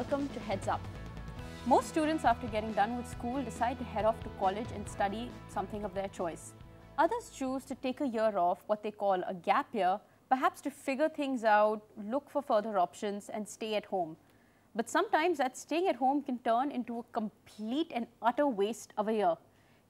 Welcome to Heads Up. Most students after getting done with school decide to head off to college and study something of their choice. Others choose to take a year off, what they call a gap year, perhaps to figure things out, look for further options and stay at home. But sometimes that staying at home can turn into a complete and utter waste of a year.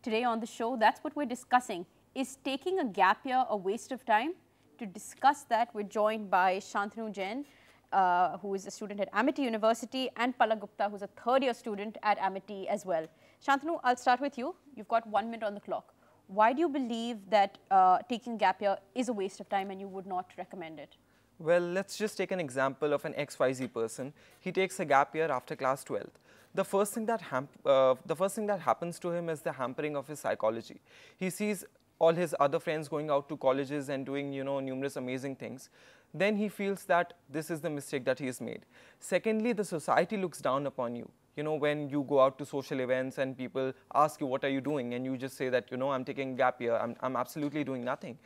Today on the show, that's what we're discussing. Is taking a gap year a waste of time? To discuss that, we're joined by Shantanu Jain, uh, who is a student at Amity University, and Pala Gupta, who's a third year student at Amity as well. Shantanu, I'll start with you. You've got one minute on the clock. Why do you believe that uh, taking gap year is a waste of time and you would not recommend it? Well, let's just take an example of an XYZ person. He takes a gap year after class 12 the first thing that uh, the first thing that happens to him is the hampering of his psychology. He sees all his other friends going out to colleges and doing you know numerous amazing things then he feels that this is the mistake that he has made. Secondly, the society looks down upon you. You know, when you go out to social events and people ask you, what are you doing? And you just say that, you know, I'm taking a gap year, I'm, I'm absolutely doing nothing.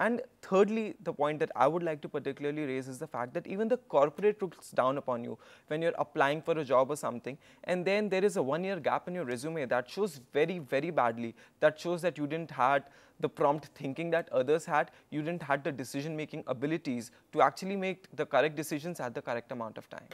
And thirdly, the point that I would like to particularly raise is the fact that even the corporate looks down upon you when you're applying for a job or something. And then there is a one year gap in your resume that shows very, very badly. That shows that you didn't have the prompt thinking that others had. You didn't have the decision making abilities to actually make the correct decisions at the correct amount of time.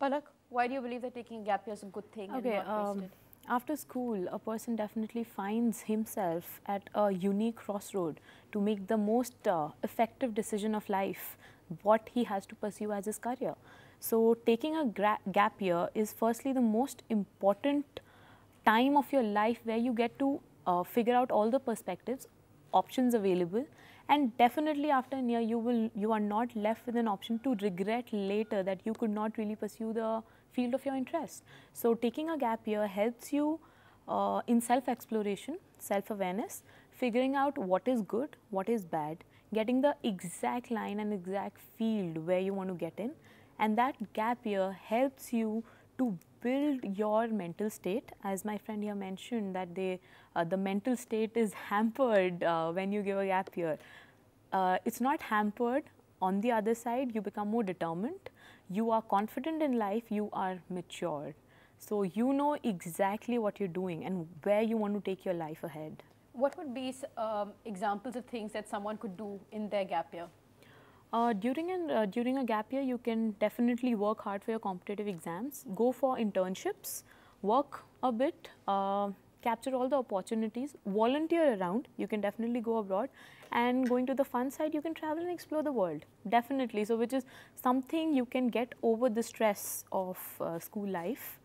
Palak, why do you believe that taking a gap year is a good thing okay, and not wasted? Um, after school, a person definitely finds himself at a unique crossroad to make the most uh, effective decision of life, what he has to pursue as his career. So, taking a gap year is firstly the most important time of your life where you get to uh, figure out all the perspectives, options available, and definitely after a year, you will you are not left with an option to regret later that you could not really pursue the field of your interest. So, taking a gap year helps you uh, in self exploration, self awareness, figuring out what is good, what is bad, getting the exact line and exact field where you want to get in and that gap year helps you to build your mental state as my friend here mentioned that they uh, the mental state is hampered uh, when you give a gap year uh, it's not hampered on the other side you become more determined you are confident in life, you are mature, So you know exactly what you're doing and where you want to take your life ahead. What would be um, examples of things that someone could do in their gap year? Uh, during an, uh, during a gap year, you can definitely work hard for your competitive exams. Go for internships, work a bit, uh, capture all the opportunities, volunteer around. You can definitely go abroad and going to the fun side you can travel and explore the world definitely so which is something you can get over the stress of uh, school life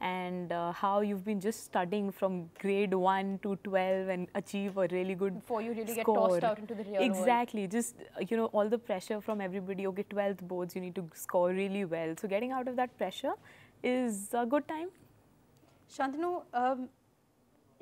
and uh, how you've been just studying from grade 1 to 12 and achieve a really good before you really score. get tossed out into the real exactly world. just you know all the pressure from everybody okay 12th boards you need to score really well so getting out of that pressure is a good time shantanu um,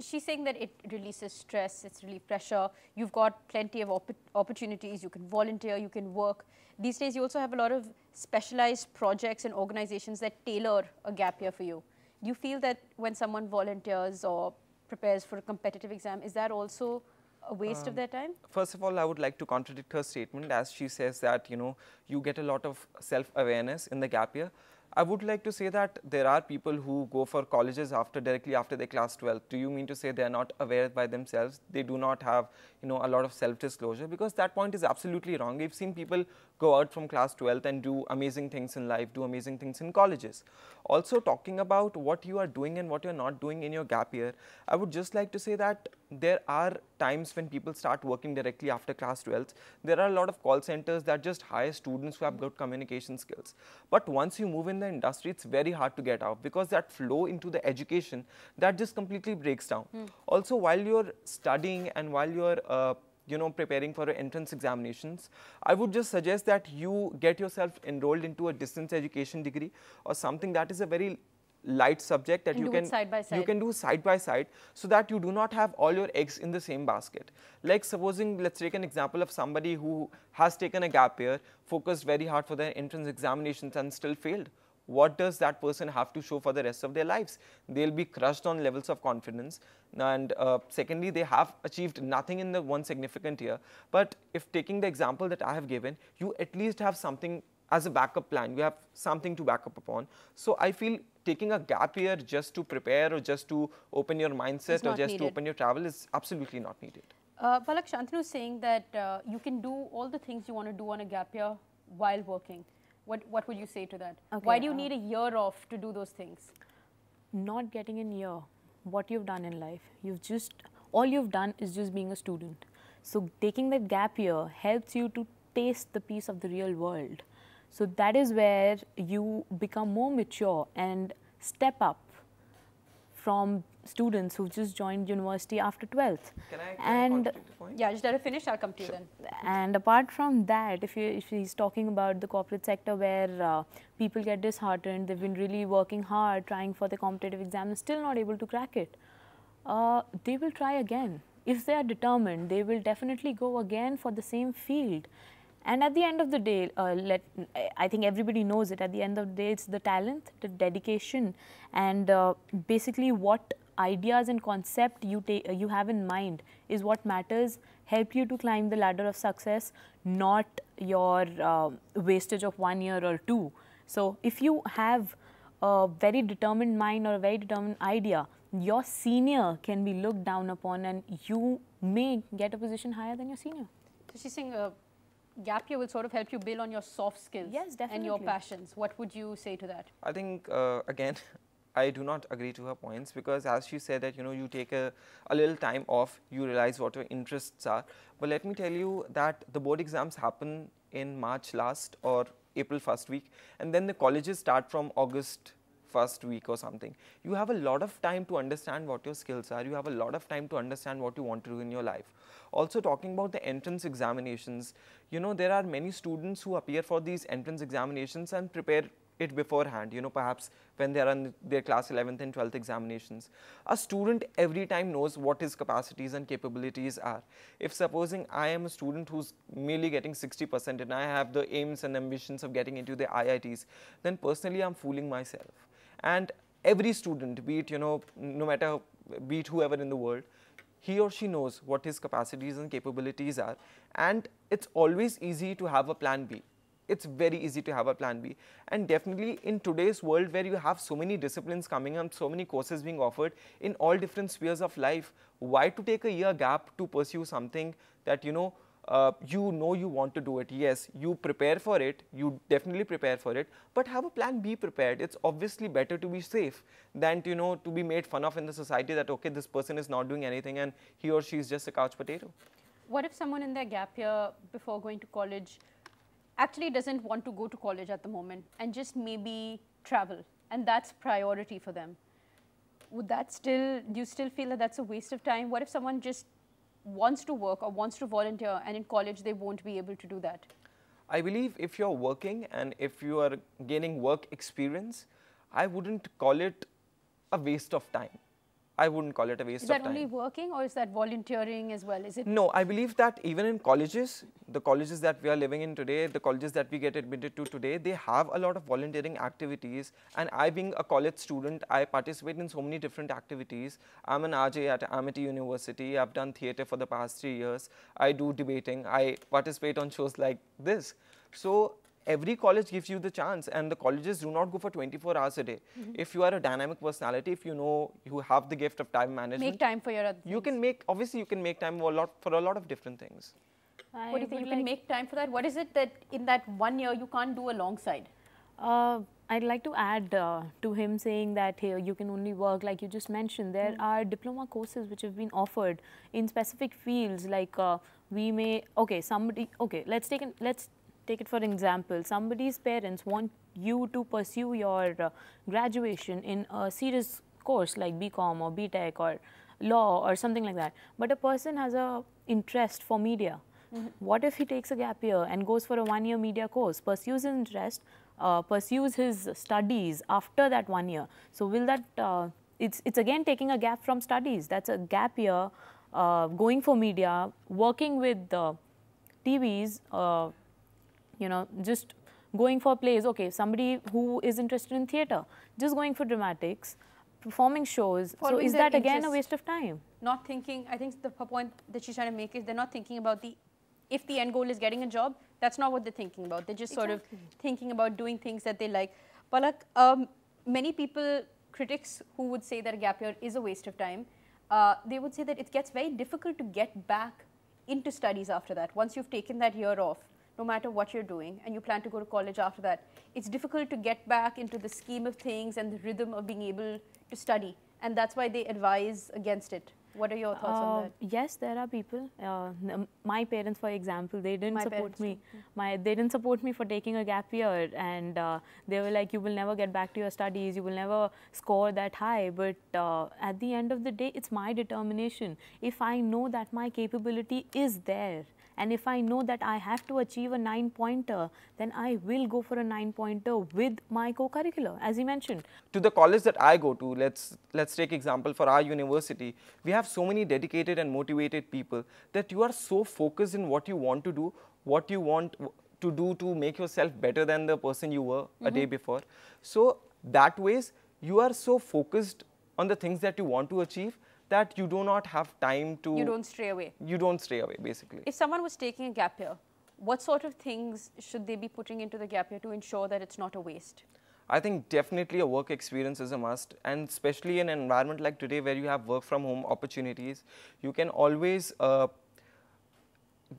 she's saying that it releases stress, it's relief pressure, you've got plenty of opportunities, you can volunteer, you can work. These days you also have a lot of specialized projects and organizations that tailor a gap year for you. Do you feel that when someone volunteers or prepares for a competitive exam, is that also a waste um, of their time? First of all, I would like to contradict her statement as she says that, you know, you get a lot of self-awareness in the gap year. I would like to say that there are people who go for colleges after directly after their class 12. Do you mean to say they are not aware by themselves? They do not have you know a lot of self disclosure because that point is absolutely wrong. We've seen people go out from class 12th and do amazing things in life, do amazing things in colleges. Also talking about what you are doing and what you are not doing in your gap year, I would just like to say that there are times when people start working directly after class 12th. There are a lot of call centers that just hire students who have good communication skills. But once you move in the industry, it's very hard to get out because that flow into the education that just completely breaks down. Mm. Also, while you're studying and while you're uh, you know preparing for entrance examinations i would just suggest that you get yourself enrolled into a distance education degree or something that is a very light subject that and you can side side. you can do side by side so that you do not have all your eggs in the same basket like supposing let's take an example of somebody who has taken a gap year focused very hard for their entrance examinations and still failed what does that person have to show for the rest of their lives? They'll be crushed on levels of confidence. And uh, secondly, they have achieved nothing in the one significant year. But if taking the example that I have given, you at least have something as a backup plan. You have something to back up upon. So I feel taking a gap year just to prepare or just to open your mindset or just needed. to open your travel is absolutely not needed. Uh, Palak Shantanu is saying that uh, you can do all the things you want to do on a gap year while working. What, what would you say to that? Okay, Why do you uh, need a year off to do those things? Not getting in year, what you've done in life. You've just, all you've done is just being a student. So taking that gap year helps you to taste the piece of the real world. So that is where you become more mature and step up from students who've just joined university after 12th. Can I, can and yeah, just let her finish. I'll come to sure. you then. And apart from that, if you if he's talking about the corporate sector where uh, people get disheartened, they've been really working hard, trying for the competitive exam, still not able to crack it. Uh, they will try again. If they are determined, they will definitely go again for the same field. And at the end of the day, uh, let I think everybody knows it. At the end of the day, it's the talent, the dedication, and uh, basically what ideas and concept you take uh, you have in mind is what matters help you to climb the ladder of success not your uh, wastage of one year or two so if you have a very determined mind or a very determined idea your senior can be looked down upon and you may get a position higher than your senior so she's saying a uh, gap year will sort of help you build on your soft skills yes, and your passions what would you say to that i think uh, again I do not agree to her points because as she said that you know you take a, a little time off you realize what your interests are but let me tell you that the board exams happen in March last or April first week and then the colleges start from August first week or something. You have a lot of time to understand what your skills are, you have a lot of time to understand what you want to do in your life. Also talking about the entrance examinations, you know there are many students who appear for these entrance examinations and prepare it beforehand, you know, perhaps when they are on their class 11th and 12th examinations. A student every time knows what his capacities and capabilities are. If supposing I am a student who's merely getting 60% and I have the aims and ambitions of getting into the IITs, then personally I'm fooling myself. And every student, be it, you know, no matter, be it whoever in the world, he or she knows what his capacities and capabilities are and it's always easy to have a plan B it's very easy to have a plan B. And definitely in today's world where you have so many disciplines coming up, so many courses being offered in all different spheres of life, why to take a year gap to pursue something that you know uh, you know you want to do it. Yes, you prepare for it, you definitely prepare for it, but have a plan B prepared. It's obviously better to be safe than to, you know, to be made fun of in the society that, okay, this person is not doing anything and he or she is just a couch potato. What if someone in their gap year before going to college actually doesn't want to go to college at the moment and just maybe travel and that's priority for them would that still do you still feel that that's a waste of time what if someone just wants to work or wants to volunteer and in college they won't be able to do that i believe if you're working and if you are gaining work experience i wouldn't call it a waste of time I wouldn't call it a waste of time. Is that only working or is that volunteering as well? Is it? No, I believe that even in colleges, the colleges that we are living in today, the colleges that we get admitted to today, they have a lot of volunteering activities. And I being a college student, I participate in so many different activities. I'm an RJ at Amity University. I've done theatre for the past three years. I do debating. I participate on shows like this. So every college gives you the chance and the colleges do not go for 24 hours a day. Mm -hmm. If you are a dynamic personality, if you know you have the gift of time management. Make time for your other You things. can make, obviously you can make time for a lot, for a lot of different things. I what do you think? You like can make time for that. What is it that in that one year you can't do alongside? Uh, I'd like to add uh, to him saying that here you can only work like you just mentioned. There mm. are diploma courses which have been offered in specific fields like uh, we may okay somebody okay let's take an, let's Take it for example, somebody's parents want you to pursue your uh, graduation in a serious course like BCom or BTech or law or something like that. But a person has a interest for media. Mm -hmm. What if he takes a gap year and goes for a one year media course, pursues his interest, uh, pursues his studies after that one year? So, will that uh, it's, it's again taking a gap from studies. That's a gap year, uh, going for media, working with uh, TVs, uh, you know, just going for plays, okay, somebody who is interested in theatre, just going for dramatics, performing shows. Following so is that again a waste of time? Not thinking, I think the point that she's trying to make is they're not thinking about the, if the end goal is getting a job, that's not what they're thinking about. They're just exactly. sort of thinking about doing things that they like. Palak, um, many people, critics who would say that a gap year is a waste of time, uh, they would say that it gets very difficult to get back into studies after that once you've taken that year off no matter what you're doing and you plan to go to college after that, it's difficult to get back into the scheme of things and the rhythm of being able to study. And that's why they advise against it. What are your thoughts uh, on that? Yes, there are people. Uh, my parents, for example, they didn't my support me. Hmm. My they didn't support me for taking a gap year, and uh, they were like, "You will never get back to your studies. You will never score that high." But uh, at the end of the day, it's my determination. If I know that my capability is there, and if I know that I have to achieve a 9 pointer then I will go for a 9 pointer with my co-curricular as you mentioned. To the college that I go to let's let's take example for our university we have so many dedicated and motivated people that you are so focused in what you want to do what you want to do to make yourself better than the person you were mm -hmm. a mm-hmm. day before. So that ways you are so focused on the things that you want to achieve that you do not have time to. You don't stray away. You don't stray away, basically. If someone was taking a gap year, what sort of things should they be putting into the gap year to ensure that it's not a waste? I think definitely a work experience is a must and especially in an environment like today where you have work from home opportunities, you can always uh,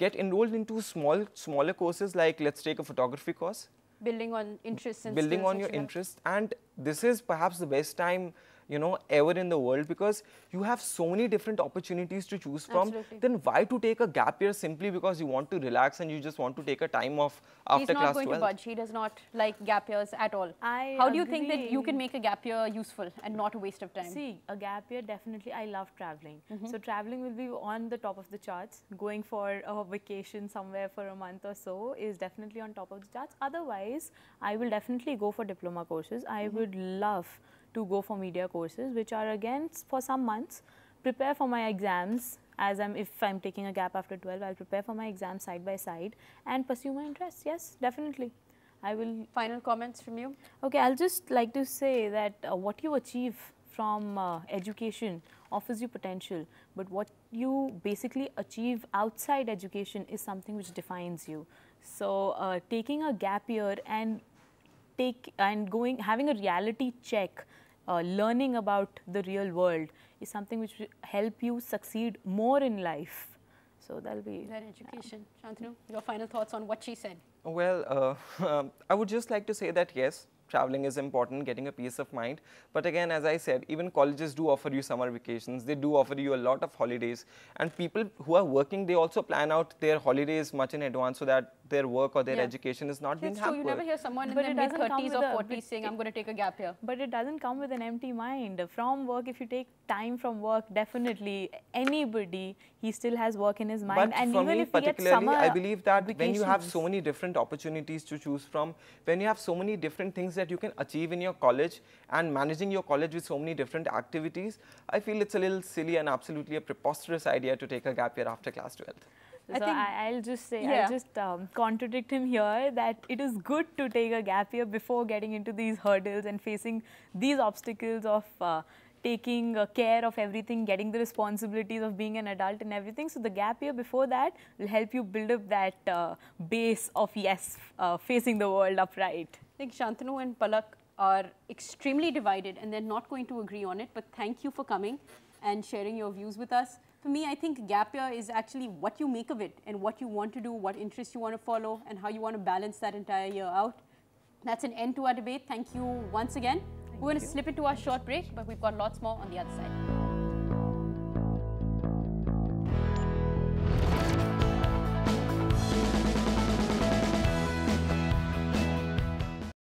get enrolled into small smaller courses like let's take a photography course. Building on interests and Building on your interests and this is perhaps the best time you know, ever in the world because you have so many different opportunities to choose from. Absolutely. Then why to take a gap year simply because you want to relax and you just want to take a time off after He's class 12? He's not going 12? to budge. He does not like gap years at all. I How agree. do you think that you can make a gap year useful and not a waste of time? See, a gap year definitely, I love traveling. Mm -hmm. So traveling will be on the top of the charts. Going for a vacation somewhere for a month or so is definitely on top of the charts. Otherwise, I will definitely go for diploma courses. I mm -hmm. would love to go for media courses which are again for some months prepare for my exams as I'm if I'm taking a gap after 12 I'll prepare for my exams side by side and pursue my interests yes definitely I will final comments from you okay I'll just like to say that uh, what you achieve from uh, education offers you potential but what you basically achieve outside education is something which defines you so uh, taking a gap year and take and going having a reality check uh, learning about the real world is something which will help you succeed more in life. So that'll be that education. Yeah. Shantanu, your final thoughts on what she said? Well, uh, um, I would just like to say that yes, traveling is important, getting a peace of mind. But again, as I said, even colleges do offer you summer vacations. They do offer you a lot of holidays. And people who are working, they also plan out their holidays much in advance so that their work or their yeah. education is not being true. You never hear someone but in their mid 30s or 40s saying, I'm going to take a gap here. But it doesn't come with an empty mind. From work, if you take time from work, definitely anybody, he still has work in his mind. But and for even me if particularly, I believe that when you have so many different opportunities to choose from, when you have so many different things that you can achieve in your college and managing your college with so many different activities, I feel it's a little silly and absolutely a preposterous idea to take a gap year after class 12th. I so I, will just say, yeah. I'll just um, contradict him here that it is good to take a gap year before getting into these hurdles and facing these obstacles of uh, taking uh, care of everything, getting the responsibilities of being an adult and everything. So the gap year before that will help you build up that uh, base of yes, uh, facing the world upright. I think Shantanu and Palak are extremely divided and they're not going to agree on it, but thank you for coming and sharing your views with us for me, I think gap year is actually what you make of it and what you want to do, what interests you want to follow, and how you want to balance that entire year out. That's an end to our debate. Thank you once again. Thank We're going to slip into our short break, but we've got lots more on the other side.